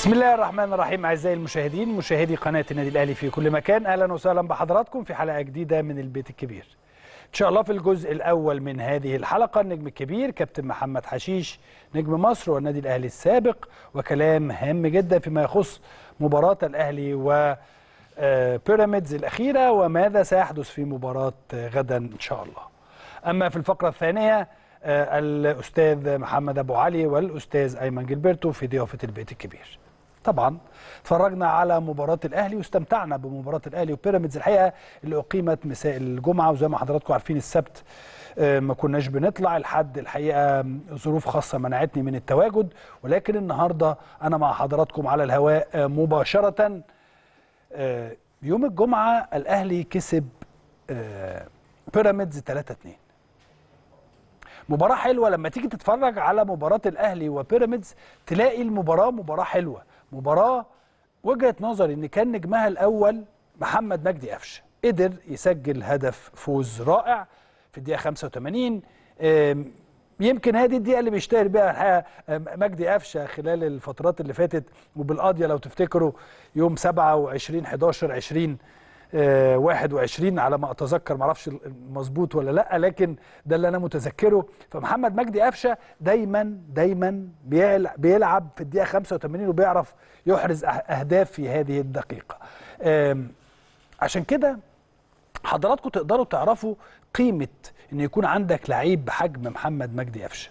بسم الله الرحمن الرحيم اعزائي المشاهدين مشاهدي قناه النادي الاهلي في كل مكان اهلا وسهلا بحضراتكم في حلقه جديده من البيت الكبير ان شاء الله في الجزء الاول من هذه الحلقه النجم الكبير كابتن محمد حشيش نجم مصر والنادي الاهلي السابق وكلام هام جدا فيما يخص مباراه الاهلي و آه، بيراميدز الاخيره وماذا سيحدث في مباراه غدا ان شاء الله اما في الفقره الثانيه آه، الاستاذ محمد ابو علي والاستاذ ايمن جلبرتو في ضيافه البيت الكبير طبعا اتفرجنا على مباراة الأهلي واستمتعنا بمباراة الأهلي وبيراميدز الحقيقة اللي أقيمت مساء الجمعة وزي ما حضراتكم عارفين السبت آه، ما كناش بنطلع الحد الحقيقة ظروف خاصة منعتني من التواجد ولكن النهاردة أنا مع حضراتكم على الهواء آه، مباشرة آه، يوم الجمعة الأهلي كسب بيراميدز 3-2 مباراة حلوة لما تيجي تتفرج على مباراة الأهلي وبيراميدز تلاقي المباراة مباراة حلوة مباراه وجهه نظري ان كان نجمها الاول محمد مجدي قفشه قدر يسجل هدف فوز رائع في الدقيقه 85 يمكن هذه الدقيقه اللي بيشتهر بيها الحقيقه مجدي قفشه خلال الفترات اللي فاتت وبالقضيه لو تفتكروا يوم 27 11 20 21 آه، على ما اتذكر ما اعرفش مظبوط ولا لا لكن ده اللي انا متذكره فمحمد مجدي قفشه دايما دايما بيلعب في الدقيقه 85 وبيعرف يحرز اهداف في هذه الدقيقه عشان كده حضراتكم تقدروا تعرفوا قيمه ان يكون عندك لعيب بحجم محمد مجدي قفشه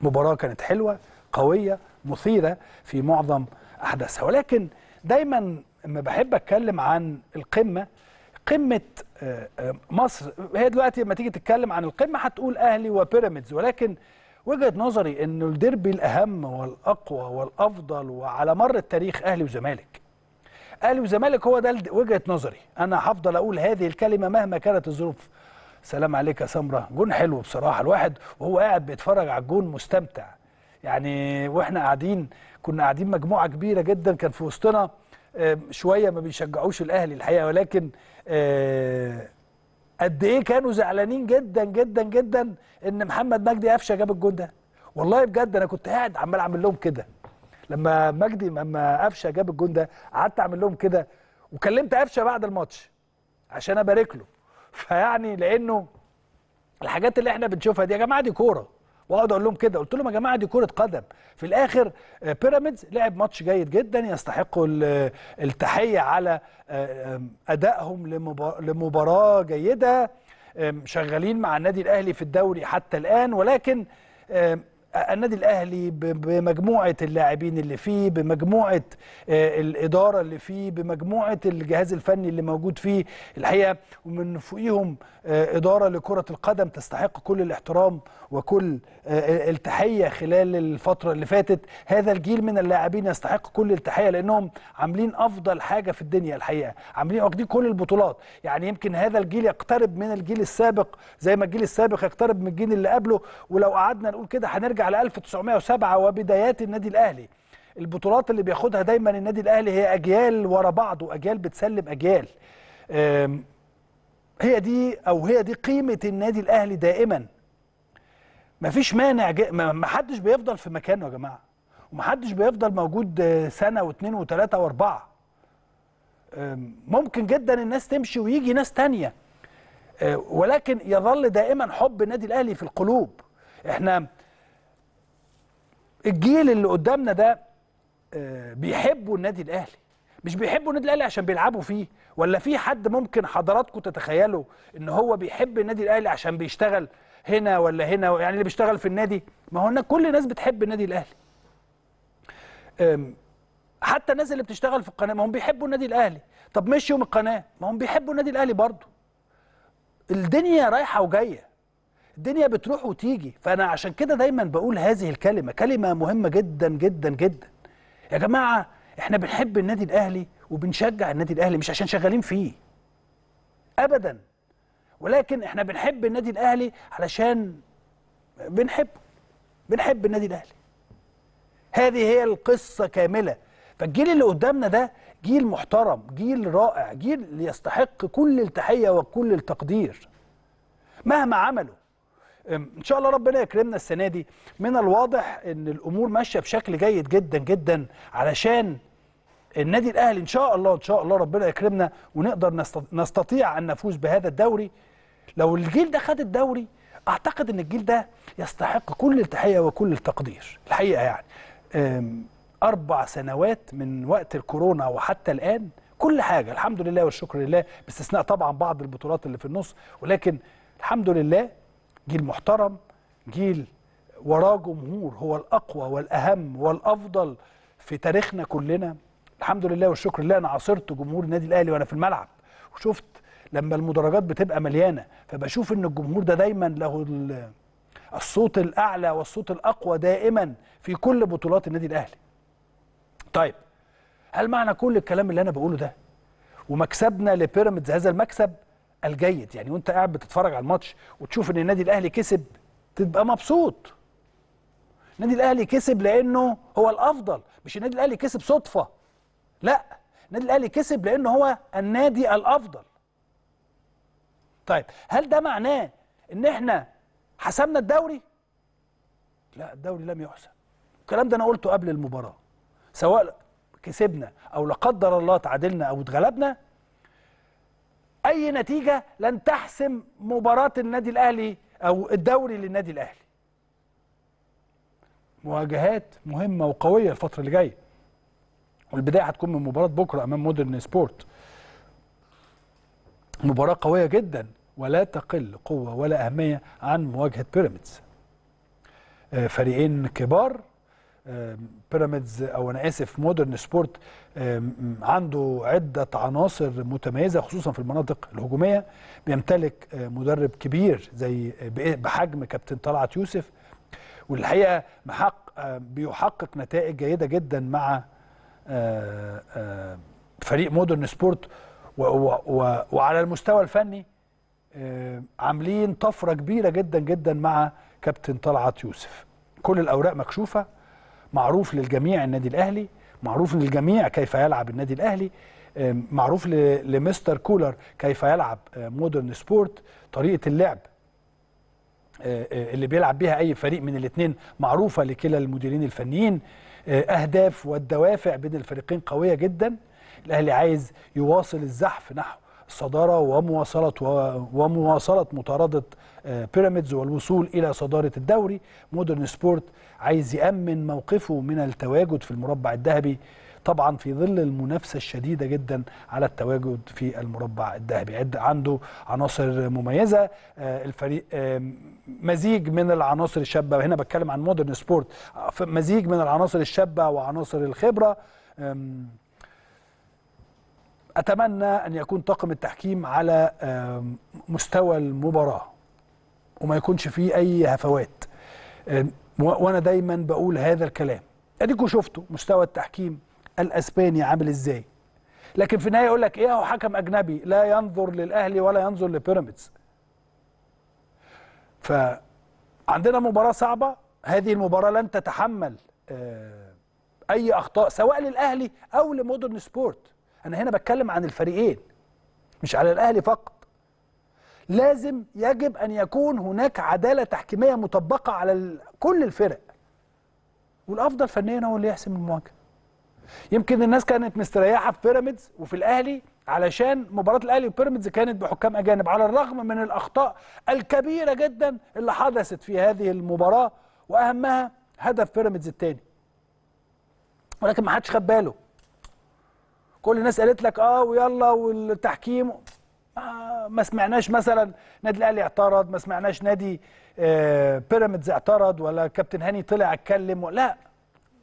مباراه كانت حلوه قويه مثيره في معظم احداثها ولكن دايما لما بحب اتكلم عن القمه قمه آه، آه، مصر هي دلوقتي لما تيجي تتكلم عن القمه هتقول اهلي وبيراميدز ولكن وجهه نظري ان الديربي الاهم والاقوى والافضل وعلى مر التاريخ اهلي وزمالك اهلي وزمالك هو ده وجهه نظري انا هفضل اقول هذه الكلمه مهما كانت الظروف سلام عليك يا سمره جون حلو بصراحه الواحد وهو قاعد بيتفرج على الجون مستمتع يعني واحنا قاعدين كنا قاعدين مجموعه كبيره جدا كان في وسطنا شويه ما بيشجعوش الاهلي الحقيقه ولكن آه، قد ايه كانوا زعلانين جدا جدا جدا ان محمد مجدي قفشه جاب الجون ده والله بجد انا كنت قاعد عمال اعمل لهم كده لما مجدي لما قفشه جاب الجون ده قعدت اعمل لهم كده وكلمت قفشه بعد الماتش عشان ابارك له فيعني لانه الحاجات اللي احنا بنشوفها دي يا جماعه دي كوره واقعد اقول لهم كده قلت لهم يا جماعه دي كره قدم في الاخر آه، بيراميدز لعب ماتش جيد جدا يستحقوا آه، التحيه على آه، ادائهم لمباراه جيده شغالين مع النادي الاهلي في الدوري حتى الان ولكن النادي الاهلي بمجموعه اللاعبين اللي فيه بمجموعه آه، الاداره اللي فيه بمجموعه الجهاز الفني اللي موجود فيه الحقيقه ومن فوقيهم آه، اداره لكره القدم تستحق كل الاحترام وكل آه، التحيه خلال الفتره اللي فاتت هذا الجيل من اللاعبين يستحق كل التحيه لانهم عاملين افضل حاجه في الدنيا الحقيقه عاملين واخدين كل البطولات يعني يمكن هذا الجيل يقترب من الجيل السابق زي ما الجيل السابق يقترب من الجيل اللي قبله ولو قعدنا نقول كده هنرجع على 1907 وبدايات النادي الاهلي البطولات اللي بياخدها دايما النادي الاهلي هي اجيال ورا بعض واجيال بتسلم اجيال هي دي او هي دي قيمه النادي الاهلي دائما مفيش مانع ما محدش بيفضل في مكانه يا جماعه ومحدش بيفضل موجود سنه واثنين وثلاثه واربعه ممكن جدا الناس تمشي ويجي ناس تانية آه، ولكن يظل دائما حب النادي الاهلي في القلوب احنا الجيل اللي قدامنا ده آه، بيحبوا النادي الاهلي مش بيحبوا النادي الاهلي عشان بيلعبوا فيه ولا في حد ممكن حضراتكم تتخيلوا ان هو بيحب النادي الاهلي عشان بيشتغل هنا ولا هنا يعني اللي بيشتغل في النادي ما هو كل الناس بتحب النادي الاهلي حتى الناس اللي بتشتغل في القناه ما هم بيحبوا النادي الاهلي طب مشيوا من القناه ما هم بيحبوا النادي الاهلي برضه الدنيا رايحه وجايه الدنيا بتروح وتيجي فانا عشان كده دايما بقول هذه الكلمه كلمه مهمه جدا جدا جدا يا جماعه احنا بنحب النادي الاهلي وبنشجع النادي الاهلي مش عشان شغالين فيه ابدا ولكن احنا بنحب النادي الاهلي علشان بنحبه بنحب النادي الاهلي هذه هي القصه كامله فالجيل اللي قدامنا ده جيل محترم جيل رائع جيل يستحق كل التحيه وكل التقدير مهما عملوا ان شاء الله ربنا يكرمنا السنه دي من الواضح ان الامور ماشيه بشكل جيد جدا جدا علشان النادي الاهلي ان شاء الله ان شاء الله ربنا يكرمنا ونقدر نستطيع ان نفوز بهذا الدوري لو الجيل ده خد الدوري اعتقد ان الجيل ده يستحق كل التحيه وكل التقدير الحقيقه يعني اربع سنوات من وقت الكورونا وحتى الان كل حاجه الحمد لله والشكر لله باستثناء طبعا بعض البطولات اللي في النص ولكن الحمد لله جيل محترم جيل وراه جمهور هو الأقوى والأهم والأفضل في تاريخنا كلنا الحمد لله والشكر لله أنا عاصرت جمهور النادي الأهلي وأنا في الملعب وشفت لما المدرجات بتبقى مليانة فبشوف إن الجمهور ده دايما له الصوت الأعلى والصوت الأقوى دائما في كل بطولات النادي الأهلي طيب هل معنى كل الكلام اللي أنا بقوله ده ومكسبنا لبيراميدز هذا المكسب الجيد يعني وانت قاعد بتتفرج على الماتش وتشوف ان النادي الاهلي كسب تبقى مبسوط النادي الاهلي كسب لانه هو الافضل مش النادي الاهلي كسب صدفه لا النادي الاهلي كسب لانه هو النادي الافضل طيب هل ده معناه ان احنا حسمنا الدوري لا الدوري لم يحسم الكلام ده انا قلته قبل المباراه سواء كسبنا او لا قدر الله تعادلنا او اتغلبنا اي نتيجه لن تحسم مباراه النادي الاهلي او الدوري للنادي الاهلي مواجهات مهمه وقويه الفتره اللي جايه والبدايه هتكون من مباراه بكره امام مودرن سبورت مباراه قويه جدا ولا تقل قوه ولا اهميه عن مواجهه بيراميدز آه، فريقين كبار بيراميدز او انا اسف مودرن سبورت عنده عده عناصر متميزه خصوصا في المناطق الهجوميه بيمتلك آه، مدرب كبير زي آه، بحجم كابتن طلعت يوسف والحقيقه محق آه، بيحقق نتائج جيده جدا مع فريق مودرن سبورت وعلى المستوى الفني عاملين طفره كبيره جدا جدا مع كابتن طلعت يوسف كل الاوراق مكشوفه معروف للجميع النادي الاهلي معروف للجميع كيف يلعب النادي الاهلي معروف لمستر كولر كيف يلعب آه، مودرن سبورت طريقه اللعب آه، آه، اللي بيلعب بيها اي فريق من الاثنين معروفه لكلا المديرين الفنيين اهداف والدوافع بين الفريقين قويه جدا الاهلي عايز يواصل الزحف نحو الصدارة ومواصلة ومواصلة مطاردة آه، بيراميدز والوصول إلى صدارة الدوري مودرن سبورت عايز يأمن موقفه من التواجد في المربع الذهبي طبعا في ظل المنافسة الشديدة جدا على التواجد في المربع الذهبي عنده عناصر مميزة آه، الفريق مزيج من العناصر الشابة هنا بتكلم عن مودرن سبورت مزيج من العناصر الشابة وعناصر الخبرة أتمنى أن يكون طاقم التحكيم على مستوى المباراة وما يكونش فيه أي هفوات وأنا دايما بقول هذا الكلام اديكم شفتوا مستوى التحكيم الأسباني عامل إزاي لكن في النهاية يقول لك إيه هو حكم أجنبي لا ينظر للأهلي ولا ينظر لبيراميدز فعندنا مباراة صعبة هذه المباراة لن تتحمل أي أخطاء سواء للأهلي أو لمودرن سبورت انا هنا بتكلم عن الفريقين مش على الاهلي فقط لازم يجب ان يكون هناك عداله تحكيميه مطبقه على كل الفرق والافضل فنيا هو اللي يحسم المواجهه يمكن الناس كانت مستريحه في بيراميدز وفي الاهلي علشان مباراه الاهلي وبيراميدز كانت بحكام اجانب على الرغم من الاخطاء الكبيره جدا اللي حدثت في هذه المباراه واهمها هدف بيراميدز الثاني ولكن ما حدش خد باله كل الناس قالت لك اه ويلا والتحكيم آه ما سمعناش مثلا نادي الاهلي اعترض ما سمعناش نادي آه بيراميدز اعترض ولا كابتن هاني طلع اتكلم لا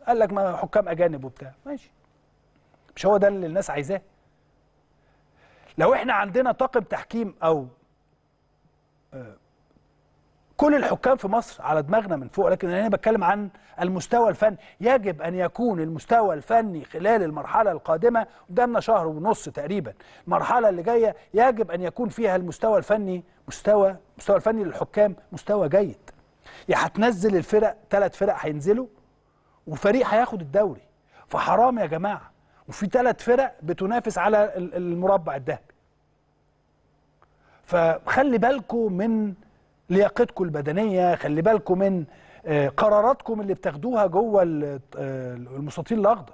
قال لك ما حكام اجانب وبتاع ماشي مش هو ده اللي الناس عايزاه لو احنا عندنا طاقم تحكيم او آه كل الحكام في مصر على دماغنا من فوق لكن انا بتكلم عن المستوى الفني يجب ان يكون المستوى الفني خلال المرحله القادمه قدامنا شهر ونص تقريبا المرحله اللي جايه يجب ان يكون فيها المستوى الفني مستوى مستوى الفني للحكام مستوى جيد يا هتنزل الفرق ثلاث فرق هينزلوا وفريق هياخد الدوري فحرام يا جماعه وفي ثلاث فرق بتنافس على المربع الذهبي فخلي بالكم من لياقتكم البدنيه خلي بالكم من آه، قراراتكم اللي بتاخدوها جوه آه، المستطيل الاخضر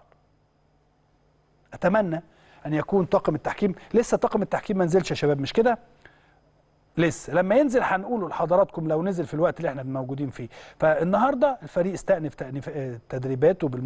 اتمنى ان يكون طاقم التحكيم لسه طاقم التحكيم ما نزلش يا شباب مش كده لسه لما ينزل هنقوله لحضراتكم لو نزل في الوقت اللي احنا موجودين فيه فالنهارده الفريق استأنف آه، تدريباته بالمناسبة